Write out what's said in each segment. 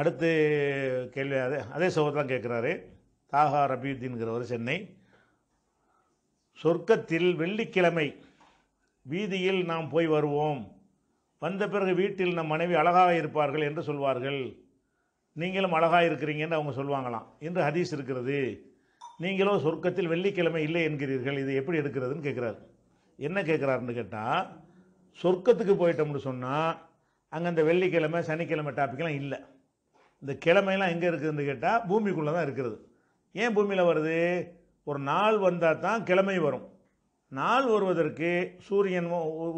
அடுத்து கேள்வி அதே அதே சோகம் தான் கேட்குறாரு தாகா ரபியுத்தீன்கிறவர் சென்னை சொர்க்கத்தில் வெள்ளிக்கிழமை வீதியில் நாம் போய் வருவோம் வந்த பிறகு வீட்டில் நம் மனைவி அழகாக இருப்பார்கள் என்று சொல்வார்கள் நீங்களும் அழகாக இருக்கிறீங்கன்னு அவங்க சொல்லுவாங்களாம் என்று ஹதீஸ் இருக்கிறது நீங்களும் சொர்க்கத்தில் வெள்ளிக்கிழமை இல்லை என்கிறீர்கள் இது எப்படி எடுக்கிறதுன்னு கேட்குறாரு என்ன கேட்குறாருன்னு கேட்டால் சொர்க்கத்துக்கு போயிட்டோம்னு சொன்னால் அங்கே அந்த வெள்ளிக்கிழமை சனிக்கிழமை டாப்பிக்கெலாம் இல்லை இந்த கிழமையெல்லாம் எங்கே இருக்குதுன்னு கேட்டால் பூமிக்குள்ளே தான் இருக்கிறது ஏன் பூமியில் வருது ஒரு நாள் வந்தால் தான் கிழமை வரும் நாள் வருவதற்கு சூரியன்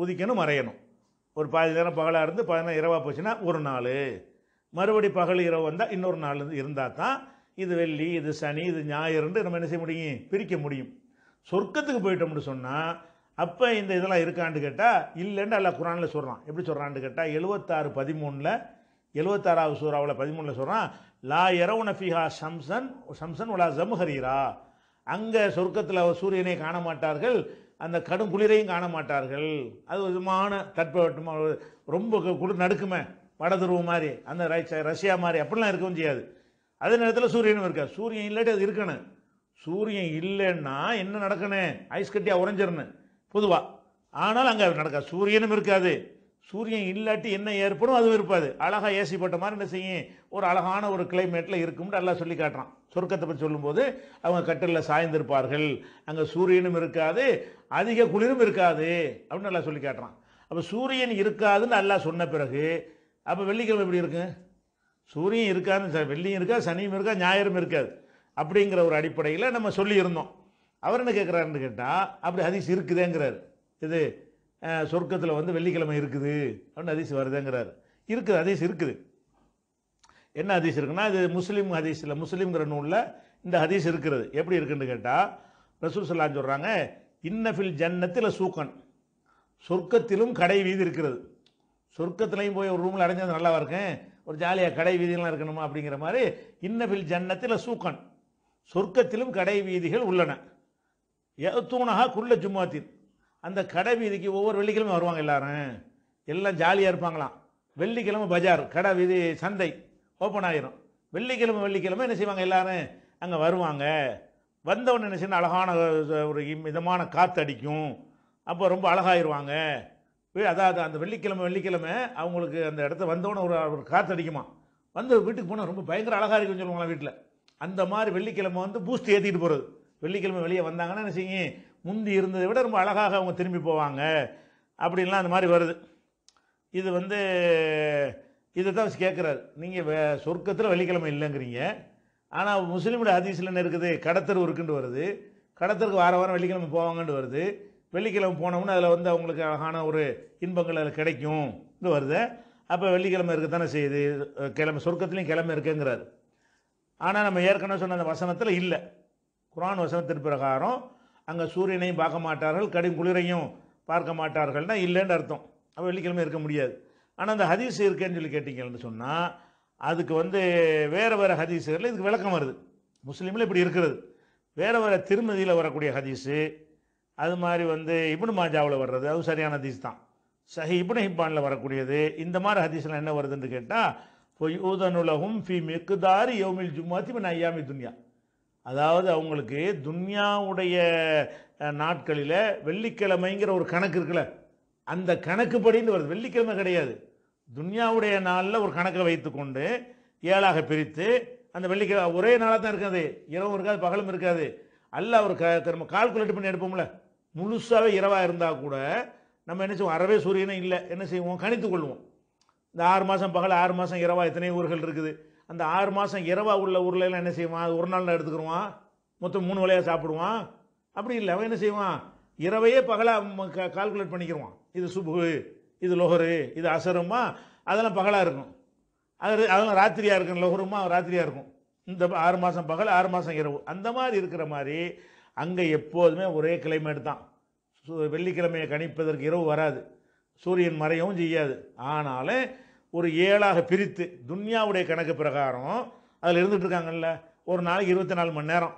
உதிக்கணும் மறையணும் ஒரு பாதி நேரம் பகலாக இருந்து நேரம் இரவாக போச்சுன்னா ஒரு நாள் மறுபடி பகல் இரவு வந்தால் இன்னொரு நாள் இருந்தால் தான் இது வெள்ளி இது சனி இது ஞாயிறுன்ட்டு நம்ம என்ன செய்ய முடியும் பிரிக்க முடியும் சொர்க்கத்துக்கு போயிட்டோம்னு சொன்னால் அப்போ இந்த இதெல்லாம் இருக்கான்னு கேட்டால் இல்லைன்னு அல்ல குரானில் சொல்கிறான் எப்படி சொல்கிறான்னு கேட்டால் எழுபத்தாறு பதிமூணில் எழுபத்தாறாவது சூறாவில் பதிமூணில் சொல்கிறான் லா இரவுனஃபிஹா ஷம்சன் ஷம்சன் உலா ஜம்ஹரீரா அங்கே சொர்க்கத்தில் சூரியனை காண மாட்டார்கள் அந்த கடும் குளிரையும் காண மாட்டார்கள் அது விதமான தட்பவட்டமாக ரொம்ப குளிர் நடுக்குமே வடதுருவ மாதிரி அந்த ரஷ்யா மாதிரி அப்படிலாம் இருக்கவும் செய்யாது அதே நேரத்தில் சூரியனும் இருக்கா சூரியன் இல்லாட்டி அது இருக்கணும் சூரியன் இல்லைன்னா என்ன நடக்கணும் ஐஸ் கட்டியாக உறைஞ்சிடணும் பொதுவாக ஆனால் அங்கே நடக்காது சூரியனும் இருக்காது சூரியன் இல்லாட்டி என்ன ஏற்படும் அதுவும் இருப்பாது அழகாக ஏசி போட்ட மாதிரி என்ன செய்யும் ஒரு அழகான ஒரு கிளைமேட்டில் இருக்கும்னு நல்லா சொல்லி காட்டுறான் சொர்க்கத்தை பற்றி சொல்லும்போது அவங்க கட்டிலில் சாய்ந்திருப்பார்கள் அங்கே சூரியனும் இருக்காது அதிக குளிரும் இருக்காது அப்படின்னு நல்லா சொல்லி காட்டுறான் அப்போ சூரியன் இருக்காதுன்னு நல்லா சொன்ன பிறகு அப்போ வெள்ளிக்கிழமை எப்படி இருக்கு சூரியன் இருக்காதுன்னு வெள்ளியும் இருக்கா சனியும் இருக்கா ஞாயிறும் இருக்காது அப்படிங்கிற ஒரு அடிப்படையில் நம்ம சொல்லியிருந்தோம் அவர் என்ன கேட்குறாருன்னு கேட்டால் அப்படி அதிசி இருக்குதேங்கிறார் இது சொர்க்கத்தில் வந்து வெள்ளிக்கிழமை இருக்குது அப்படின்னு அதிசயம் வருதுங்கிறார் இருக்குது அதிசு இருக்குது என்ன ஹதீஸ் இருக்குன்னா இது முஸ்லீம் ஹதீஸ் இல்லை முஸ்லீம்ங்கிற நூலில் இந்த ஹதீஸ் இருக்கிறது எப்படி இருக்குன்னு கேட்டால் ரசூல் சொல்லான்னு சொல்கிறாங்க இன்னஃபில் ஜன்னத்தில் சூக்கன் சொர்க்கத்திலும் கடை வீதி இருக்கிறது சொர்க்கத்துலேயும் போய் ஒரு ரூமில் அடைஞ்சது நல்லா இருக்கேன் ஒரு ஜாலியாக கடை வீதியெல்லாம் இருக்கணுமா அப்படிங்கிற மாதிரி இன்னஃபில் ஜன்னத்தில் சூக்கன் சொர்க்கத்திலும் கடை வீதிகள் உள்ளன எத்தூனகா குள்ள ஜும்மாத்தின் அந்த கடை வீதிக்கு ஒவ்வொரு வெள்ளிக்கிழமை வருவாங்க எல்லாரும் எல்லாம் ஜாலியாக இருப்பாங்களாம் வெள்ளிக்கிழமை பஜார் கடை வீதி சந்தை ஓப்பன் ஆகிரும் வெள்ளிக்கிழமை வெள்ளிக்கிழமை என்ன செய்வாங்க எல்லோரும் அங்கே வருவாங்க வந்தவொடனே என்ன செய்யணும் அழகான ஒரு மிதமான காற்று அடிக்கும் அப்போ ரொம்ப அழகாயிருவாங்க அதாவது அந்த வெள்ளிக்கிழமை வெள்ளிக்கிழமை அவங்களுக்கு அந்த இடத்த வந்தவொடனே ஒரு ஒரு காற்று அடிக்குமா வந்து வீட்டுக்கு போனால் ரொம்ப பயங்கர அழகாக இருக்குன்னு சொல்லுவாங்களா வீட்டில் அந்த மாதிரி வெள்ளிக்கிழமை வந்து பூஸ்ட் ஏற்றிட்டு போகிறது வெள்ளிக்கிழமை வெளியே வந்தாங்கன்னா என்ன செய்யுங்க முந்தி இருந்ததை விட ரொம்ப அழகாக அவங்க திரும்பி போவாங்க அப்படின்லாம் அந்த மாதிரி வருது இது வந்து இதை தான் கேட்குறாரு நீங்கள் வே சொர்க்கத்தில் வெள்ளிக்கிழமை இல்லைங்கிறீங்க ஆனால் முஸ்லீமோட ஹதீஸில் என்ன இருக்குது கடத்தர் இருக்குன்னு வருது கடத்தருக்கு வார வாரம் வெள்ளிக்கிழமை போவாங்கன்னு வருது வெள்ளிக்கிழமை போனோம்னா அதில் வந்து அவங்களுக்கு அழகான ஒரு இன்பங்கள் அதில் கிடைக்கும் வருது அப்போ வெள்ளிக்கிழமை இருக்க தானே செய்யுது கிழமை சொர்க்கத்துலேயும் கிழமை இருக்குங்கிறாரு ஆனால் நம்ம ஏற்கனவே சொன்ன அந்த வசனத்தில் இல்லை குரான் வசனத்தின் பிரகாரம் அங்கே சூரியனையும் பார்க்க மாட்டார்கள் கடும் குளிரையும் பார்க்க மாட்டார்கள்னா இல்லைன்னு அர்த்தம் அப்போ வெள்ளிக்கிழமை இருக்க முடியாது ஆனால் அந்த ஹதீஸ் இருக்கேன்னு சொல்லி கேட்டிங்கன்னு சொன்னால் அதுக்கு வந்து வேறு வேறு ஹதீஸுகளில் இதுக்கு விளக்கம் வருது முஸ்லீமில் இப்படி இருக்கிறது வேறு வேறு திருமதியில் வரக்கூடிய ஹதீஸு அது மாதிரி வந்து இப்னு மாஜாவில் வர்றது அது சரியான ஹதீஸ் தான் சஹி இப்னு ஹிப்பானில் வரக்கூடியது இந்த மாதிரி ஹதீஸ்லாம் என்ன வருதுன்னு கேட்டால் இப்போ யூதனுலகும் ஃபி மிக்குதாரி யோமில் ஜும்மாத்தி நான் ஐயாமி துன்யா அதாவது அவங்களுக்கு துன்யாவுடைய நாட்களில் வெள்ளிக்கிழமைங்கிற ஒரு கணக்கு இருக்குல்ல அந்த கணக்குப்படின்னு வருது வெள்ளிக்கிழமை கிடையாது துன்யாவுடைய நாளில் ஒரு கணக்கை வைத்துக்கொண்டு ஏழாக பிரித்து அந்த வெள்ளிக்கிழமை ஒரே நாளாக தான் இருக்காது இரவும் இருக்காது பகலும் இருக்காது அல்ல அவர் க நம்ம கால்குலேட் பண்ணி எடுப்போம்ல முழுசாகவே இரவாக இருந்தால் கூட நம்ம என்ன செய்வோம் அறவே சூரியனே இல்லை என்ன செய்வோம் கணித்துக்கொள்வோம் இந்த ஆறு மாதம் பகல் ஆறு மாதம் இரவாக எத்தனை ஊர்கள் இருக்குது அந்த ஆறு மாதம் இரவா உள்ள ஊர்லலாம் என்ன செய்வான் ஒரு நாளில் எடுத்துக்கிடுவான் மொத்தம் மூணு வேலையாக சாப்பிடுவான் அப்படி இல்லை அவன் என்ன செய்வான் இரவையே பகலாக க கால்குலேட் பண்ணிக்கிடுவான் இது சுபு இது லொஹரு இது அசருமா அதெல்லாம் பகலாக இருக்கும் அது அதெல்லாம் ராத்திரியாக இருக்கும் லொஹருமா ராத்திரியாக இருக்கும் இந்த ஆறு மாதம் பகல் ஆறு மாதம் இரவு அந்த மாதிரி இருக்கிற மாதிரி அங்கே எப்போதுமே ஒரே கிளைமேட் தான் வெள்ளிக்கிழமையை கணிப்பதற்கு இரவு வராது சூரியன் மறையவும் செய்யாது ஆனாலும் ஒரு ஏழாக பிரித்து துன்யாவுடைய கணக்கு பிரகாரம் அதில் இருந்துகிட்டு இருக்காங்கல்ல ஒரு நாளைக்கு இருபத்தி நாலு மணி நேரம்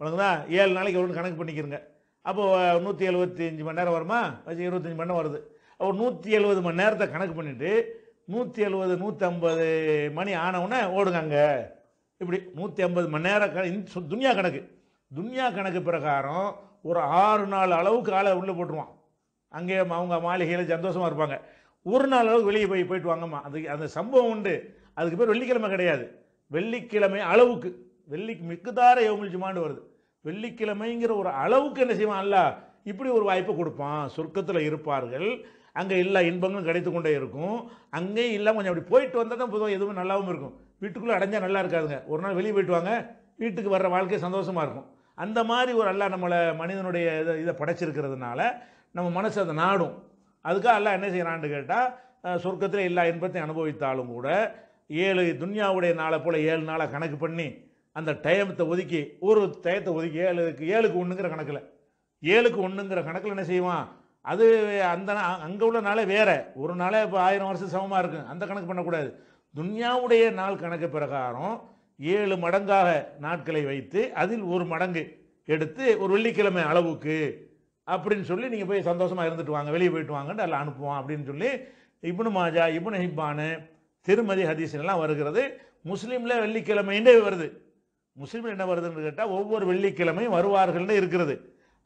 உனக்குதா ஏழு நாளைக்கு எவ்வளோ கணக்கு பண்ணிக்கிறங்க அப்போது நூற்றி எழுபத்தி அஞ்சு மணி நேரம் வருமா வச்சு இருபத்தஞ்சி மணி நேரம் வருது அப்போ நூற்றி எழுபது மணி நேரத்தை கணக்கு பண்ணிவிட்டு நூற்றி எழுபது நூற்றம்பது மணி ஆனவுடனே ஓடுங்க அங்கே இப்படி நூற்றி ஐம்பது மணி நேரம் துன்யா கணக்கு துன்யா கணக்கு பிரகாரம் ஒரு ஆறு நாள் அளவுக்கு ஆளை உள்ளே போட்டுருவான் அங்கே அவங்க மாளிகையில் சந்தோஷமாக இருப்பாங்க ஒரு நாள் அளவு வெளியே போய் போயிட்டு வாங்கம்மா அது அந்த சம்பவம் உண்டு அதுக்கு பேர் வெள்ளிக்கிழமை கிடையாது வெள்ளிக்கிழமை அளவுக்கு வெள்ளி மிக்குதார எவங்களுக்கு ஜுமாண்டு வருது வெள்ளிக்கிழமைங்கிற ஒரு அளவுக்கு என்ன செய்வான் அல்ல இப்படி ஒரு வாய்ப்பை கொடுப்பான் சொர்க்கத்தில் இருப்பார்கள் அங்கே எல்லா இன்பங்களும் கிடைத்து கொண்டே இருக்கும் அங்கேயும் இல்லாமல் கொஞ்சம் அப்படி போயிட்டு வந்தால் தான் பொதுவாக எதுவும் நல்லாவும் இருக்கும் வீட்டுக்குள்ளே அடைஞ்சால் நல்லா இருக்காதுங்க ஒரு நாள் வெளியே போயிட்டு வாங்க வீட்டுக்கு வர்ற வாழ்க்கை சந்தோஷமாக இருக்கும் அந்த மாதிரி ஒரு அல்லா நம்மளை மனிதனுடைய இதை படைச்சிருக்கிறதுனால நம்ம மனசு அதை நாடும் அதுக்காக எல்லாம் என்ன செய்கிறான்னு கேட்டால் சொர்க்கத்தில் எல்லா இன்பத்தையும் அனுபவித்தாலும் கூட ஏழு துன்யாவுடைய நாளை போல் ஏழு நாளை கணக்கு பண்ணி அந்த டயத்தை ஒதுக்கி ஒரு டயத்தை ஒதுக்கி ஏழுக்கு ஏழுக்கு ஒன்றுங்கிற கணக்கில் ஏழுக்கு ஒன்றுங்கிற கணக்கில் என்ன செய்வான் அது அந்த அங்கே உள்ள நாளே வேறு ஒரு நாளே இப்போ ஆயிரம் வருஷம் சமமாக இருக்கும் அந்த கணக்கு பண்ணக்கூடாது துன்யாவுடைய நாள் கணக்கு பிரகாரம் ஏழு மடங்காக நாட்களை வைத்து அதில் ஒரு மடங்கு எடுத்து ஒரு வெள்ளிக்கிழமை அளவுக்கு அப்படின்னு சொல்லி நீங்கள் போய் சந்தோஷமாக இருந்துட்டு வாங்க வெளியே போயிட்டு வாங்கன்ட்டு அதில் அனுப்புவோம் அப்படின்னு சொல்லி இப்னு மாஜா இப்னு ஹிப்பானு திருமதி ஹதீஸ்லாம் வருகிறது முஸ்லீமில் வெள்ளிக்கிழமைன்றே வருது முஸ்லீம் என்ன வருதுன்னு கேட்டால் ஒவ்வொரு வெள்ளிக்கிழமையும் வருவார்கள்னு இருக்கிறது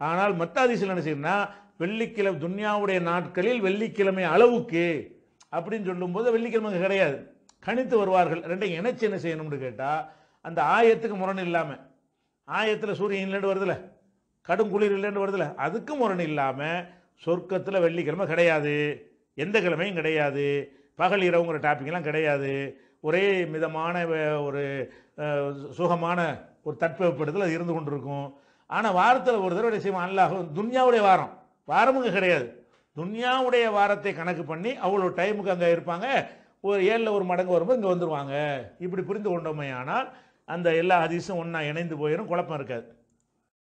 ஆனால் மற்ற அதிசயம் என்ன செய்யணும்னா வெள்ளிக்கிழமை துன்யாவுடைய நாட்களில் வெள்ளிக்கிழமை அளவுக்கு அப்படின்னு சொல்லும்போது வெள்ளிக்கிழமை கிடையாது கணித்து வருவார்கள் ரெண்டையும் இணைச்சி என்ன செய்யணும்னு கேட்டால் அந்த ஆயத்துக்கு முரண் இல்லாமல் ஆயத்தில் சூரியன் இல்லைன்னு வருதுல்ல கடும் குளிர் இல்லைன்னு இல்லை அதுக்கும் முரணி இல்லாமல் சொர்க்கத்தில் வெள்ளிக்கிழமை கிடையாது எந்த கிழமையும் கிடையாது பகல் இரவுங்கிற டாப்பிக்லாம் கிடையாது ஒரே மிதமான ஒரு சுகமான ஒரு தட்பவெப்படத்தில் அது இருந்து கொண்டிருக்கும் ஆனால் வாரத்தில் ஒரு தடவை செய்வோம் அல்லாஹும் துன்யாவுடைய வாரம் வாரமும் கிடையாது துன்யாவுடைய வாரத்தை கணக்கு பண்ணி அவ்வளோ டைமுக்கு அங்கே இருப்பாங்க ஒரு ஏழில் ஒரு மடங்கு வரும்போது இங்கே வந்துடுவாங்க இப்படி புரிந்து கொண்டோமே ஆனால் அந்த எல்லா அதிசும் ஒன்றா இணைந்து போயிடும் குழப்பம் இருக்காது